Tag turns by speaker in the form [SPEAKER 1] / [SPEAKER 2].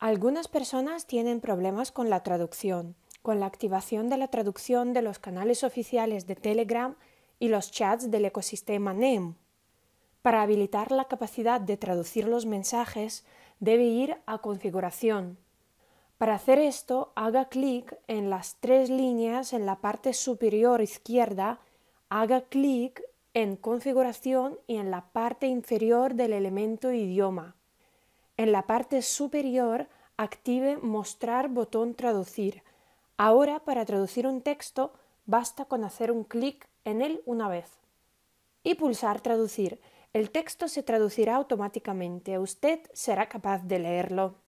[SPEAKER 1] Algunas personas tienen problemas con la traducción, con la activación de la traducción de los canales oficiales de Telegram y los chats del ecosistema NEM. Para habilitar la capacidad de traducir los mensajes, debe ir a Configuración. Para hacer esto, haga clic en las tres líneas en la parte superior izquierda, haga clic en Configuración y en la parte inferior del elemento idioma en la parte superior active Mostrar botón Traducir. Ahora, para traducir un texto, basta con hacer un clic en él una vez. Y pulsar Traducir. El texto se traducirá automáticamente. Usted será capaz de leerlo.